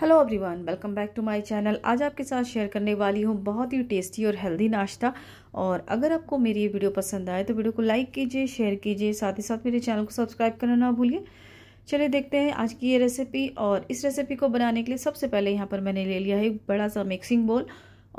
hello everyone welcome back to my channel आज आपके साथ शेयर करने वाली हूँ बहुत ही टेस्टी और हेल्दी नाश्ता और अगर आपको मेरी ये वीडियो पसंद आए तो वीडियो को लाइक कीजिए शेयर कीजिए साथ ही साथ मेरे चैनल को सब्सक्राइब करना ना भूलिए चलिए देखते हैं आज की ये रेसिपी और इस रेसिपी को बनाने के लिए सबसे पहले यहाँ पर मैंने ले लिया है एक बड़ा सा मिक्सिंग बोल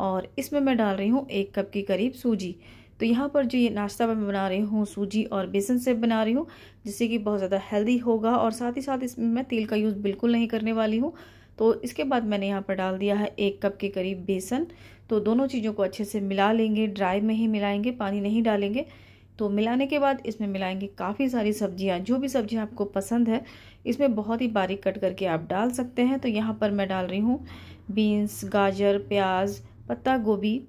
और इसमें मैं डाल रही हूँ एक कप के करीब सूजी तो यहाँ पर जो ये नाश्ता मैं बना रही हूँ सूजी और बेसन से बना रही हूँ जिससे कि बहुत ज़्यादा हेल्दी होगा और साथ ही साथ इसमें मैं तेल का यूज़ बिल्कुल नहीं करने वाली हूँ तो इसके बाद मैंने यहाँ पर डाल दिया है एक कप के करीब बेसन तो दोनों चीज़ों को अच्छे से मिला लेंगे ड्राई में ही मिलाएंगे पानी नहीं डालेंगे तो मिलाने के बाद इसमें मिलाएंगे काफ़ी सारी सब्जियाँ जो भी सब्जियाँ आपको पसंद है इसमें बहुत ही बारीक कट करके आप डाल सकते हैं तो यहाँ पर मैं डाल रही हूँ बीन्स गाजर प्याज पत्ता गोभी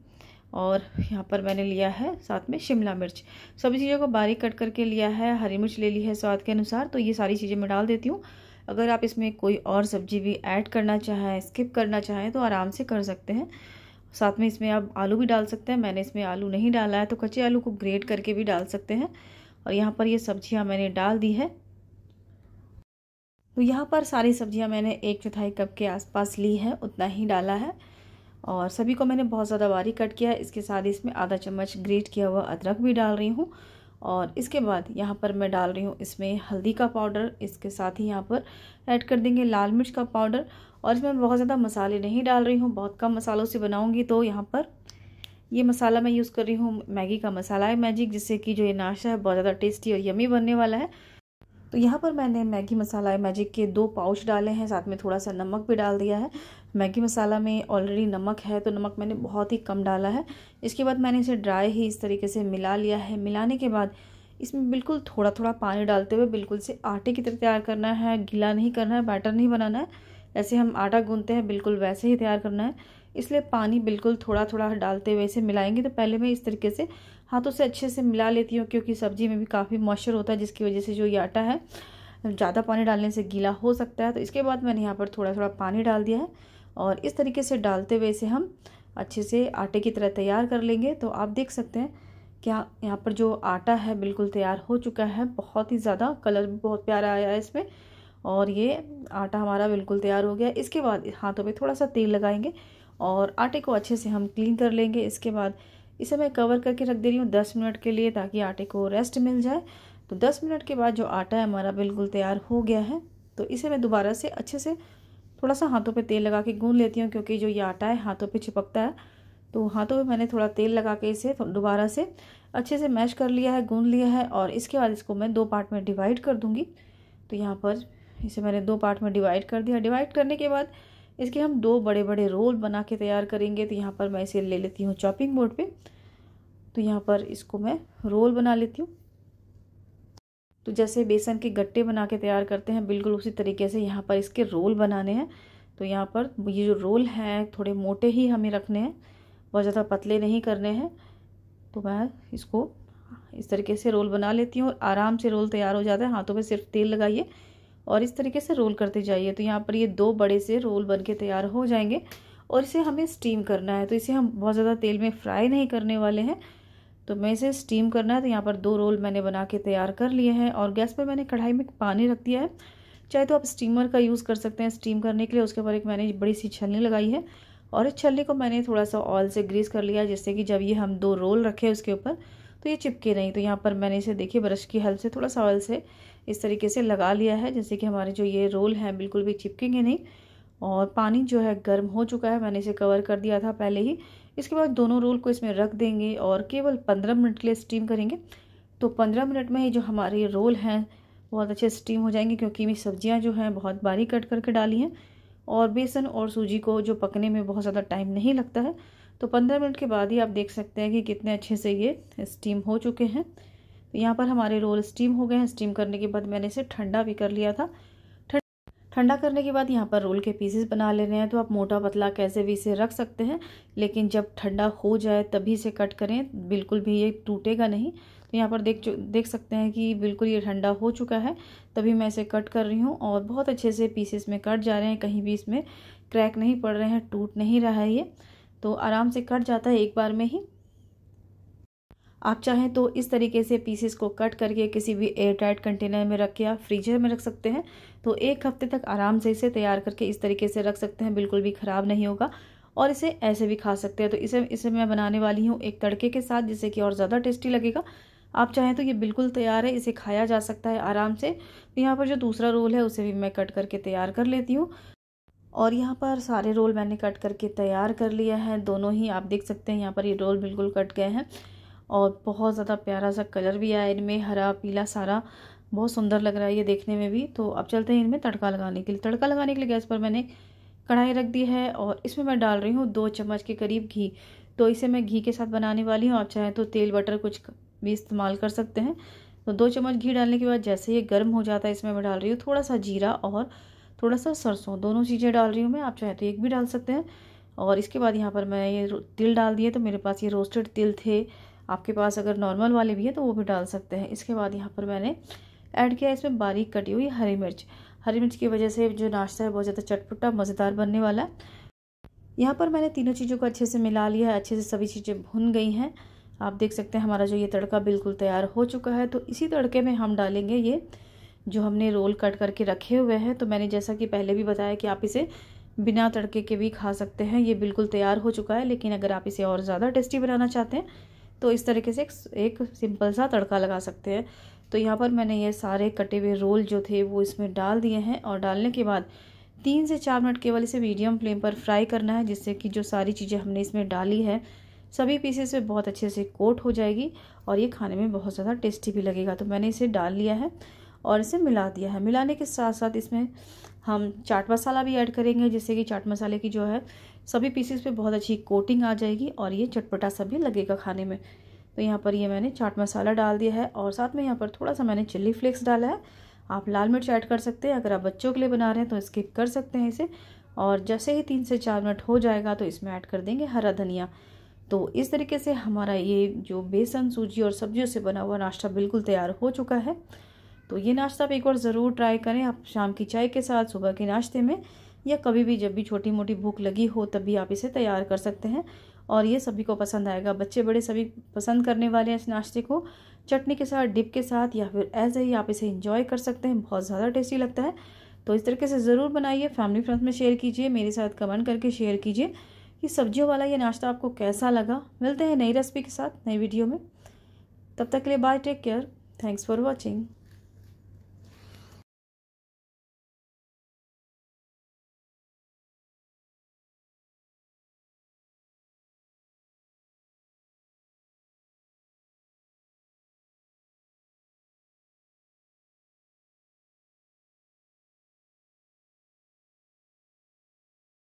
और यहाँ पर मैंने लिया है साथ में शिमला मिर्च सभी चीज़ों को बारीक कट करके लिया है हरी मिर्च ले ली है स्वाद के अनुसार तो ये सारी चीज़ें मैं डाल देती हूँ अगर आप इसमें कोई और सब्ज़ी भी ऐड करना चाहें स्किप करना चाहें तो आराम से कर सकते हैं साथ में इसमें आप आलू भी डाल सकते हैं मैंने इसमें आलू नहीं डाला है तो कच्चे आलू को ग्रेट करके भी डाल सकते हैं और यहाँ पर ये सब्जियाँ मैंने डाल दी है तो यहाँ पर सारी सब्जियाँ मैंने एक चौथाई कप के आसपास ली है उतना ही डाला है और सभी को मैंने बहुत ज़्यादा बारीक कट किया है इसके साथ इसमें आधा चम्मच ग्रेट किया हुआ अदरक भी डाल रही हूँ और इसके बाद यहाँ पर मैं डाल रही हूँ इसमें हल्दी का पाउडर इसके साथ ही यहाँ पर ऐड कर देंगे लाल मिर्च का पाउडर और इसमें बहुत ज़्यादा मसाले नहीं डाल रही हूँ बहुत कम मसालों से बनाऊँगी तो यहाँ पर ये मसाला मैं यूज़ कर रही हूँ मैगी का मसाला है मैजिक जिससे कि जो ये नाश्ता है बहुत ज़्यादा टेस्टी और यमी बनने वाला है तो यहाँ पर मैंने मैगी मसाला मैजिक के दो पाउच डाले हैं साथ में थोड़ा सा नमक भी डाल दिया है मैगी मसाला में ऑलरेडी नमक है तो नमक मैंने बहुत ही कम डाला है इसके बाद मैंने इसे ड्राई ही इस तरीके से मिला लिया है मिलाने के बाद इसमें बिल्कुल थोड़ा थोड़ा पानी डालते हुए बिल्कुल से आटे की तरह तैयार करना है गीला नहीं करना है बैटर नहीं बनाना है ऐसे हम आटा गूंदते हैं बिल्कुल वैसे ही तैयार करना है इसलिए पानी बिल्कुल थोड़ा थोड़ा डालते हुए इसे मिलाएंगे तो पहले मैं इस तरीके से हाथों तो से अच्छे से मिला लेती हूँ क्योंकि सब्जी में भी काफ़ी मॉइस्चर होता है जिसकी वजह से जो ये आटा है ज़्यादा पानी डालने से गीला हो सकता है तो इसके बाद मैंने यहाँ पर थोड़ा थोड़ा पानी डाल दिया है और इस तरीके से डालते हुए इसे हम अच्छे से आटे की तरह तैयार कर लेंगे तो आप देख सकते हैं क्या यहाँ पर जो आटा है बिल्कुल तैयार हो चुका है बहुत ही ज़्यादा कलर भी बहुत प्यारा आया है इसमें और ये आटा हमारा बिल्कुल तैयार हो गया इसके बाद हाथों पे थोड़ा सा तेल लगाएंगे और आटे को अच्छे से हम क्लीन कर लेंगे इसके बाद इसे मैं कवर करके रख दे रही हूँ दस मिनट के लिए ताकि आटे को रेस्ट मिल जाए तो दस मिनट के बाद जो आटा है हमारा बिल्कुल तैयार हो गया है तो इसे मैं दोबारा से अच्छे से थोड़ा सा हाथों पे तेल लगा के गूंद लेती हूँ क्योंकि जो ये आटा है हाथों पे चिपकता है तो हाथों पे मैंने थोड़ा तेल लगा के इसे दोबारा से अच्छे से मैश कर लिया है गूंद लिया है और इसके बाद इसको मैं दो पार्ट में डिवाइड कर दूँगी तो यहाँ पर इसे मैंने दो पार्ट में डिवाइड कर दिया डिवाइड करने के बाद इसके हम दो बड़े बड़े रोल बना के तैयार करेंगे तो यहाँ पर मैं इसे ले लेती हूँ चॉपिंग बोर्ड पे तो यहाँ पर इसको मैं रोल बना लेती हूँ तो जैसे बेसन के गट्टे बना के तैयार करते हैं बिल्कुल उसी तरीके से यहाँ पर इसके रोल बनाने हैं तो यहाँ पर ये जो रोल हैं थोड़े मोटे ही हमें रखने हैं बहुत ज़्यादा पतले नहीं करने हैं तो मैं इसको इस तरीके से रोल बना लेती हूँ और आराम से रोल तैयार हो जाता है हाथों पर सिर्फ तेल लगाइए और इस तरीके से रोल करते जाइए तो यहाँ पर ये दो बड़े से रोल बन के तैयार हो जाएंगे और इसे हमें स्टीम करना है तो इसे हम बहुत ज़्यादा तेल में फ्राई नहीं करने वाले हैं तो मैं इसे स्टीम करना है तो यहाँ पर दो रोल मैंने बना के तैयार कर लिए हैं और गैस पर मैंने कढ़ाई में पानी रख दिया है चाहे तो आप स्टीमर का यूज़ कर सकते हैं स्टीम करने के लिए उसके ऊपर एक मैंने बड़ी सी छलनी लगाई है और इस छलनी को मैंने थोड़ा सा ऑयल से ग्रीस कर लिया जिससे कि जब ये हम दो रोल रखे उसके ऊपर तो ये चिपके नहीं तो यहाँ पर मैंने इसे देखिए ब्रश की हेल्प से थोड़ा सा ऑयल से इस तरीके से लगा लिया है जैसे कि हमारे जो ये रोल हैं बिल्कुल भी चिपकेंगे नहीं और पानी जो है गर्म हो चुका है मैंने इसे कवर कर दिया था पहले ही इसके बाद दोनों रोल को इसमें रख देंगे और केवल पंद्रह मिनट के लिए स्टीम करेंगे तो पंद्रह मिनट में ही जो हमारे रोल हैं बहुत अच्छे स्टीम हो जाएंगे क्योंकि ये सब्जियां जो हैं बहुत बारीक कट करके डाली हैं और बेसन और सूजी को जो पकने में बहुत ज़्यादा टाइम नहीं लगता है तो पंद्रह मिनट के बाद ही आप देख सकते हैं कि कितने अच्छे से ये स्टीम हो चुके हैं तो यहाँ पर हमारे रोल स्टीम हो गए हैं स्टीम करने के बाद मैंने इसे ठंडा भी कर लिया था ठंडा करने के बाद यहाँ पर रोल के पीसेस बना लेने हैं तो आप मोटा पतला कैसे भी इसे रख सकते हैं लेकिन जब ठंडा हो जाए तभी इसे कट करें बिल्कुल भी ये टूटेगा नहीं तो यहाँ पर देख देख सकते हैं कि बिल्कुल ये ठंडा हो चुका है तभी मैं इसे कट कर रही हूँ और बहुत अच्छे से पीसेस में कट जा रहे हैं कहीं भी इसमें क्रैक नहीं पड़ रहे हैं टूट नहीं रहा है ये तो आराम से कट जाता है एक बार में ही आप चाहें तो इस तरीके से पीसेस को कट करके किसी भी एयर टाइट कंटेनर में रख के या फ्रीजर में रख सकते हैं तो एक हफ्ते तक आराम से इसे तैयार करके इस तरीके से रख सकते हैं बिल्कुल भी ख़राब नहीं होगा और इसे ऐसे भी खा सकते हैं तो इसे इसे मैं बनाने वाली हूँ एक तड़के के साथ जिससे कि और ज़्यादा टेस्टी लगेगा आप चाहें तो ये बिल्कुल तैयार है इसे खाया जा सकता है आराम से तो यहाँ पर जो दूसरा रोल है उसे भी मैं कट करके तैयार कर लेती हूँ और यहाँ पर सारे रोल मैंने कट करके तैयार कर लिया है दोनों ही आप देख सकते हैं यहाँ पर ये रोल बिल्कुल कट गए हैं और बहुत ज़्यादा प्यारा सा कलर भी आया इनमें हरा पीला सारा बहुत सुंदर लग रहा है ये देखने में भी तो अब चलते हैं इनमें तड़का लगाने के लिए तड़का लगाने के लिए गैस पर मैंने कढ़ाई रख दी है और इसमें मैं डाल रही हूँ दो चम्मच के करीब घी तो इसे मैं घी के साथ बनाने वाली हूँ आप चाहें तो तेल बटर कुछ भी इस्तेमाल कर सकते हैं तो दो चम्मच घी डालने के बाद जैसे ये गर्म हो जाता है इसमें मैं डाल रही हूँ थोड़ा सा जीरा और थोड़ा सा सरसों दोनों चीज़ें डाल रही हूँ मैं आप चाहें तो एक भी डाल सकते हैं और इसके बाद यहाँ पर मैं ये तिल डाल दिए तो मेरे पास ये रोस्टेड तिल थे आपके पास अगर नॉर्मल वाले भी है तो वो भी डाल सकते हैं इसके बाद यहाँ पर मैंने ऐड किया इसमें बारीक कटी हुई हरी मिर्च हरी मिर्च की वजह से जो नाश्ता है बहुत ज़्यादा चटपटा मज़ेदार बनने वाला है यहाँ पर मैंने तीनों चीज़ों को अच्छे से मिला लिया है अच्छे से सभी चीज़ें भुन गई हैं आप देख सकते हैं हमारा जो ये तड़का बिल्कुल तैयार हो चुका है तो इसी तड़के में हम डालेंगे ये जो हमने रोल कट करके रखे हुए हैं तो मैंने जैसा कि पहले भी बताया कि आप इसे बिना तड़के के भी खा सकते हैं ये बिल्कुल तैयार हो चुका है लेकिन अगर आप इसे और ज़्यादा टेस्टी बनाना चाहते हैं तो इस तरीके से एक सिंपल सा तड़का लगा सकते हैं तो यहाँ पर मैंने ये सारे कटे हुए रोल जो थे वो इसमें डाल दिए हैं और डालने के बाद तीन से चार मिनट केवल इसे मीडियम फ्लेम पर फ्राई करना है जिससे कि जो सारी चीज़ें हमने इसमें डाली है सभी पीसेस में बहुत अच्छे से कोट हो जाएगी और ये खाने में बहुत ज़्यादा टेस्टी भी लगेगा तो मैंने इसे डाल लिया है और इसे मिला दिया है मिलाने के साथ साथ इसमें हम चाट मसाला भी ऐड करेंगे जिससे कि चाट मसाले की जो है सभी पीसेस पे बहुत अच्छी कोटिंग आ जाएगी और ये चटपटा सा भी लगेगा खाने में तो यहाँ पर ये मैंने चाट मसाला डाल दिया है और साथ में यहाँ पर थोड़ा सा मैंने चिल्ली फ्लेक्स डाला है आप लाल मिर्च ऐड कर सकते हैं अगर आप बच्चों के लिए बना रहे हैं तो स्किप कर सकते हैं इसे और जैसे ही तीन से चार मिनट हो जाएगा तो इसमें ऐड कर देंगे हरा धनिया तो इस तरीके से हमारा ये जो बेसन सूजी और सब्जियों से बना हुआ नाश्ता बिल्कुल तैयार हो चुका है तो ये नाश्ता आप एक बार ज़रूर ट्राई करें आप शाम की चाय के साथ सुबह के नाश्ते में या कभी भी जब भी छोटी मोटी भूख लगी हो तब भी आप इसे तैयार कर सकते हैं और ये सभी को पसंद आएगा बच्चे बड़े सभी पसंद करने वाले हैं इस नाश्ते को चटनी के साथ डिप के साथ या फिर ऐसे ही आप इसे इंजॉय कर सकते हैं बहुत ज़्यादा टेस्टी लगता है तो इस तरीके से ज़रूर बनाइए फैमिली फ्रेंड्स में शेयर कीजिए मेरे साथ कमेंट करके शेयर कीजिए कि सब्जियों वाला ये नाश्ता आपको कैसा लगा मिलते हैं नई रेसिपी के साथ नई वीडियो में तब तक के लिए bye take care thanks for watching